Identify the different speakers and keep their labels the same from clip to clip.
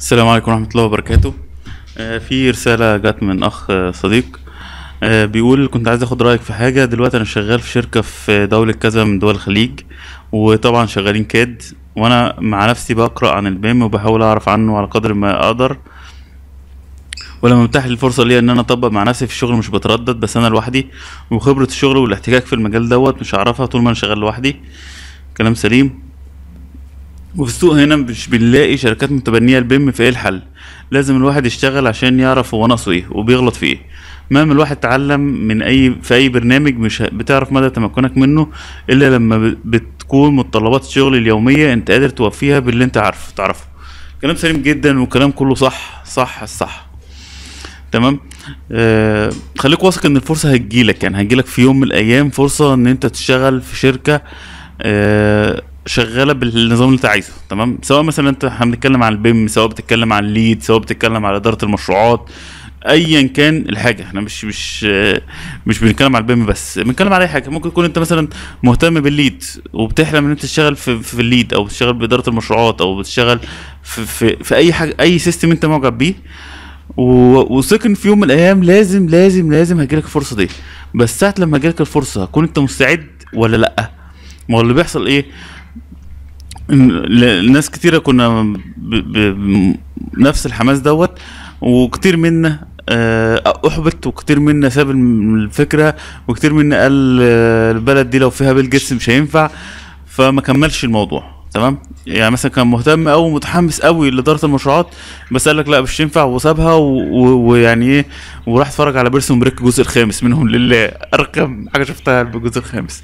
Speaker 1: السلام عليكم ورحمة الله وبركاته آه، في رسالة جات من أخ آه، صديق آه، بيقول كنت عايز اخد رايك في حاجه دلوقتي انا شغال في شركه في دوله كذا من دول الخليج وطبعا شغالين كاد وانا مع نفسي بقرا عن البيم وبحاول اعرف عنه على قدر ما اقدر ولما متاح الفرصة ليا ان انا اطبق مع نفسي في الشغل مش بتردد بس انا لوحدي وخبرة الشغل والاحتكاك في المجال دوت مش هعرفها طول ما انا شغال لوحدي كلام سليم وفي السوق هنا مش بنلاقي شركات متبنيه البيم ايه الحل لازم الواحد يشتغل عشان يعرف هو ناقصه ايه وبيغلط في ايه مهما الواحد اتعلم من اي في اي برنامج مش بتعرف مدى تمكنك منه الا لما بتكون متطلبات الشغل اليوميه انت قادر توفيها باللي انت عارف تعرفه كلام سليم جدا والكلام كله صح صح الصح تمام آه خليك واثق ان الفرصه هتجيلك يعني هتجيلك في يوم من الايام فرصه ان انت تشتغل في شركه آه شغاله بالنظام اللي انت عايزه تمام سواء مثلا انت هنتكلم عن البيم سواء بتتكلم عن الليد سواء بتتكلم على اداره المشروعات ايا كان الحاجه احنا مش مش مش بنتكلم على البيم بس بنتكلم على اي حاجه ممكن تكون انت مثلا مهتم بالليد وبتحلم ان انت تشتغل في, في الليد او تشتغل باداره المشروعات او بتشتغل في, في, في اي حاجه اي سيستم انت معجب بيه وسكن في يوم من الايام لازم لازم لازم هجيلك الفرصه دي بس ساعه لما هجيلك الفرصه هتكون انت مستعد ولا لا ما هو اللي بيحصل ايه ناس كتيره كنا بنفس الحماس دوت وكتير منا آه، احبط وكتير منا ساب الفكره وكتير منا قال آه، البلد دي لو فيها بيل جيتس مش هينفع فما كملش الموضوع تمام يعني مثلا كان مهتم قوي متحمس قوي لاداره المشروعات بس قال لك لا مش ينفع وسابها ويعني ايه وراح اتفرج على بيرسون بريك الجزء الخامس منهم لله ارقم حاجه شفتها الجزء الخامس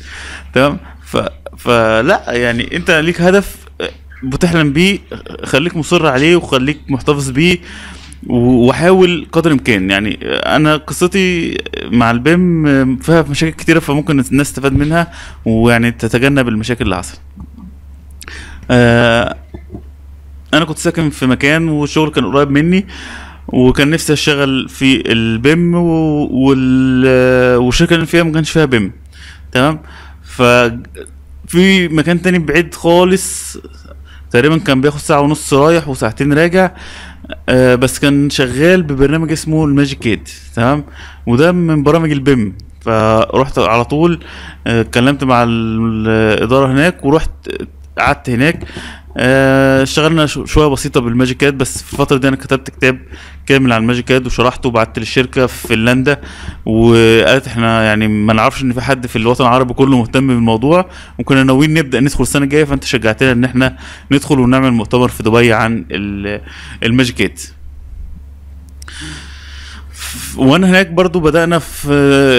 Speaker 1: تمام ف فلا يعني انت ليك هدف بتحلم بيه خليك مصر عليه وخليك محتفظ بيه وحاول قدر الامكان يعني انا قصتي مع البيم فيها مشاكل كتيره فممكن الناس تستفاد منها ويعني تتجنب المشاكل اللي حصلت آه، انا كنت ساكن في مكان والشغل كان قريب مني وكان نفسي اشتغل في البيم والشركه اللي فيها ما كانش فيها بيم تمام ف في مكان تاني بعيد خالص تقريبا كان بياخد ساعة ونص رايح وساعتين راجع آه بس كان شغال ببرنامج اسمه الماجيك كيد تمام وده من برامج البيم فرحت على طول آه، اتكلمت مع الاداره هناك ورحت قعدت هناك آه، اشتغلنا شويه بسيطه بالماجيكات بس في الفتره دي انا كتبت كتاب كامل عن الماجيكات وشرحته وبعت للشركه في فنلندا وقالت احنا يعني ما نعرفش ان في حد في الوطن العربي كله مهتم بالموضوع وكنا ناويين نبدا ندخل السنه الجايه فانت شجعتنا ان احنا ندخل ونعمل مؤتمر في دبي عن الماجيكات وانا هناك برضو بدانا في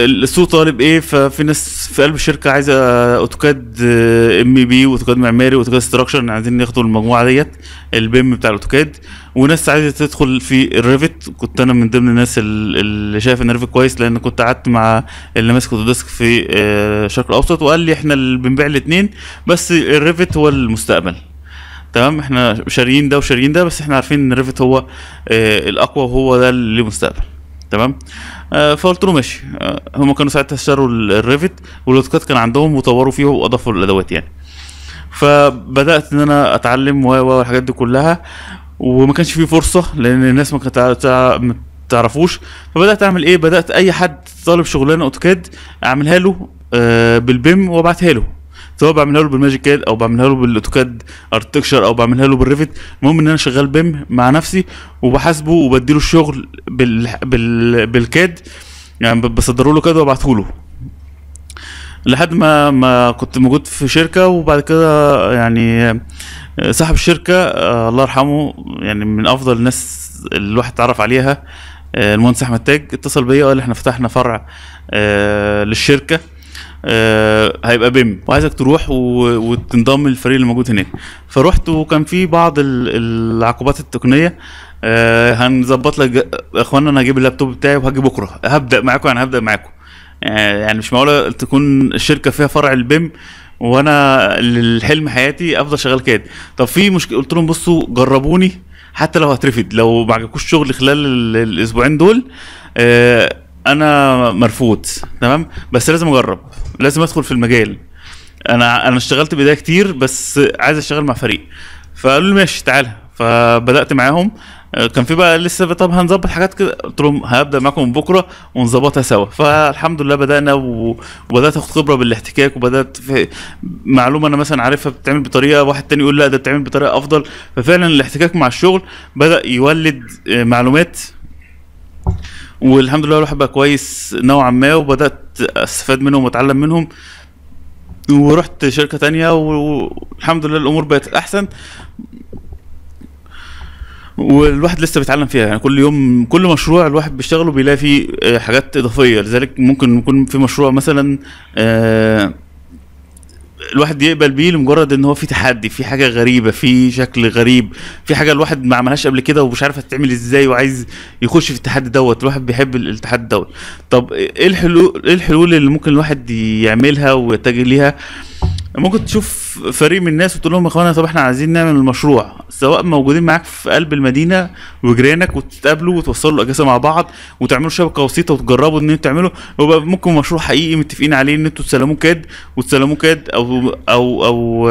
Speaker 1: السوق طالب ايه ففي ناس في قلب الشركه عايزه اوتوكاد ام بي واوتوكاد معماري واوتوكاد ستراكشر عايزين ياخدوا المجموعه ديت البيم بتاع الاوتوكاد وناس عايزه تدخل في الريفت كنت انا من ضمن الناس اللي شايف ان الريفت كويس لان كنت قعدت مع اللي ماسك اوتوديسك في آه، الشرق الاوسط وقال لي احنا اللي بنبيع الاثنين بس الريفت هو المستقبل تمام احنا شاريين ده وشاريين ده بس احنا عارفين ان ريفت هو آه الاقوى وهو ده اللي مستقبل تمام آه فقلت له ماشي آه هم كانوا ساعتها اشتروا الريفت والاوتوكاد كان عندهم وطوروا فيه واضافوا الادوات يعني فبدات ان انا اتعلم و الحاجات دي كلها وما كانش في فرصه لان الناس ما كانت تعرفوش فبدات اعمل ايه بدات اي حد طالب شغلانه اوتوكاد اعملها له آه بالبيم وابعتها له سواء بعملها له كاد او بعملها له بالاوتوكاد ارتكشر او بعملها له بالريفت المهم ان انا شغال بيم مع نفسي وبحاسبه وبديله الشغل بال... بال... بالكاد يعني بصدره له كاد وابعته له لحد ما ما كنت موجود في شركه وبعد كده يعني صاحب الشركه آه، الله يرحمه يعني من افضل الناس اللي الواحد اتعرف عليها آه، المهندس احمد تاج اتصل بيا وقال احنا فتحنا فرع آه، للشركه آه، هيبقى بيم وعايزك تروح وتنضم للفريق اللي موجود هناك فروحت وكان في بعض العقوبات التقنيه آه، هنظبط لك اخوانا انا هجيب اللابتوب بتاعي وهجي بكره هبدا معاكم يعني هبدا معاكم آه، يعني مش معقوله تكون الشركه فيها فرع البيم وانا الحلم حياتي افضل شغال كاد طب في مشكله قلت لهم بصوا جربوني حتى لو هترفد لو ما عجبكوش شغل خلال الاسبوعين دول آه انا مرفوض تمام بس لازم اجرب لازم ادخل في المجال انا انا اشتغلت بدايه كتير بس عايز اشتغل مع فريق فقالوا لي ماشي تعالى فبدات معاهم كان في بقى لسه طب هنظبط حاجات كده قلت لهم هبدا معاكم من بكره ونظبطها سوا فالحمد لله بدانا وبدات اخد خبره بالاحتكاك وبدات في معلومه انا مثلا عارفها بتتعمل بطريقه واحد تاني يقول لا ده بتتعمل بطريقه افضل ففعلا الاحتكاك مع الشغل بدا يولد معلومات والحمد لله الواحد بقى كويس نوعا ما وبدات استفاد منهم واتعلم منهم ورحت شركة تانية والحمد لله الأمور بقت أحسن والواحد لسه بيتعلم فيها يعني كل يوم كل مشروع الواحد بيشتغله بيلاقي فيه حاجات إضافية لذلك ممكن يكون في مشروع مثلا آه الواحد يقبل بيه لمجرد ان هو في تحدي في حاجه غريبه في شكل غريب في حاجه الواحد ما عملهاش قبل كده ومش عارف هتتعمل ازاي وعايز يخش في التحدي دوت الواحد بيحب التحدي دوت طب ايه الحلول ايه الحلول اللي ممكن الواحد يعملها ويتجه ليها آه ممكن تشوف فريق من الناس وتقول لهم يا اخوانا طب احنا عايزين نعمل المشروع سواء موجودين معاك في قلب المدينه وجيرانك وتتقابلوا وتوصلوا الاجازه مع بعض وتعملوا شبكه وسيطه وتجربوا ان انتوا تعملوا ويبقى ممكن مشروع حقيقي متفقين عليه ان انتوا تسلموه كاد وتسلموه كاد او او او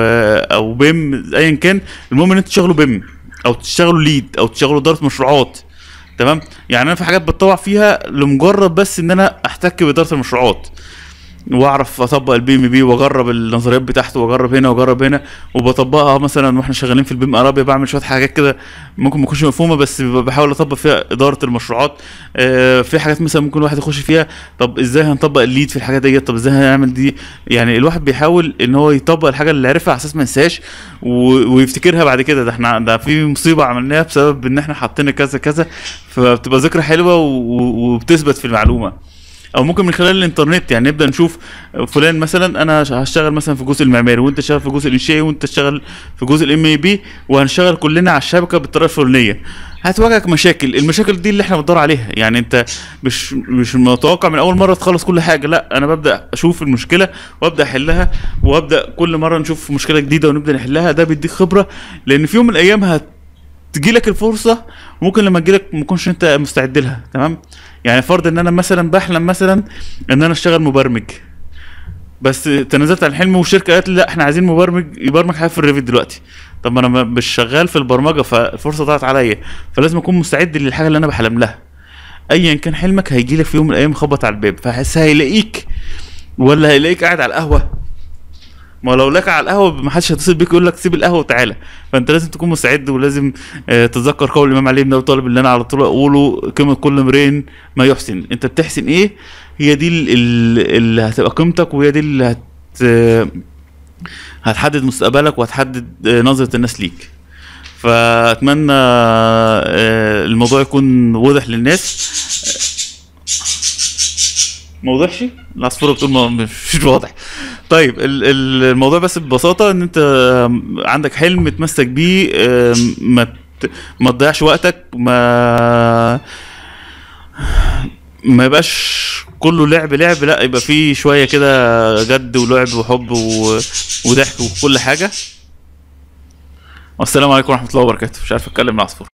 Speaker 1: او بيم ايا كان المهم ان انتوا تشتغلوا بيم او تشتغلوا ليد او تشتغلوا اداره مشروعات تمام يعني انا في حاجات بتطوع فيها لمجرد بس ان انا احتك باداره المشروعات واعرف اطبق البي ام بي واجرب النظريات بتاعته واجرب هنا واجرب هنا وبطبقها مثلا واحنا شغالين في البيم ارابيا بعمل شويه حاجات كده ممكن ما تكونش مفهومه بس بحاول اطبق فيها اداره المشروعات آه، في حاجات مثلا ممكن الواحد يخش فيها طب ازاي هنطبق الليد في الحاجات ديت طب ازاي هنعمل دي يعني الواحد بيحاول ان هو يطبق الحاجه اللي عرفها على اساس ما ينساش ويفتكرها بعد كده ده احنا ده في مصيبه عملناها بسبب ان احنا حطينا كذا كذا فبتبقى ذكرى حلوه وبتثبت في المعلومه او ممكن من خلال الانترنت يعني نبدا نشوف فلان مثلا انا هشتغل مثلا في الجزء المعماري وانت شغال في الجزء الانشائي وانت تشتغل في جزء الام اي بي وهنشتغل كلنا على الشبكه بالطريقه الفلانيه هتواجهك مشاكل المشاكل دي اللي احنا بندور عليها يعني انت مش مش متوقع من اول مره تخلص كل حاجه لا انا ببدا اشوف المشكله وابدا احلها وابدا كل مره نشوف مشكله جديده ونبدا نحلها ده بيديك خبره لان في يوم من الايام هت تجيلك الفرصه ممكن لما تجيلك ما تكونش انت مستعد لها تمام يعني فرض ان انا مثلا بحلم مثلا ان انا اشتغل مبرمج بس تنازلت عن الحلم والشركه قالت لا احنا عايزين مبرمج يبرمج حاجه في الريفت دلوقتي طب ما انا مش شغال في البرمجه فالفرصه ضاعت عليا فلازم اكون مستعد للحاجه اللي انا بحلم لها ايا كان حلمك هيجيلك في يوم من الايام خبط على الباب فهيلاقيك ولا هيلاقيك قاعد على القهوه ما لو لك على القهوه ما حدش هيتصل بيك يقول لك سيب القهوه وتعالى فانت لازم تكون مستعد ولازم آه، تتذكر قول الامام علي بن ابي طالب اللي انا على طول اقوله قيمه كل امرين ما يحسن انت بتحسن ايه هي دي اللي هتبقى قيمتك وهي دي اللي هت هتحدد مستقبلك وهتحدد آه، نظره الناس ليك فاتمنى آه، الموضوع يكون واضح للناس ما وضحش العصفوره بتقول مش واضح طيب الموضوع بس ببساطه ان انت عندك حلم تمسك بيه ما ما تضيعش وقتك ما ما يبقاش كله لعب لعب لا يبقى فيه شويه كده جد ولعب وحب وضحك وكل حاجه والسلام عليكم ورحمه الله وبركاته مش عارف اتكلم مع عصفور